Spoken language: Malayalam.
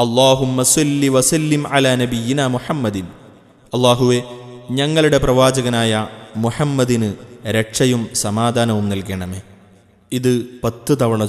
മുഹമ്മദിൻ അള്ളാഹുവെ ഞങ്ങളുടെ പ്രവാചകനായ മുഹമ്മദിന് രക്ഷയും സമാധാനവും നൽകണമേ ഇത് പത്ത് തവണ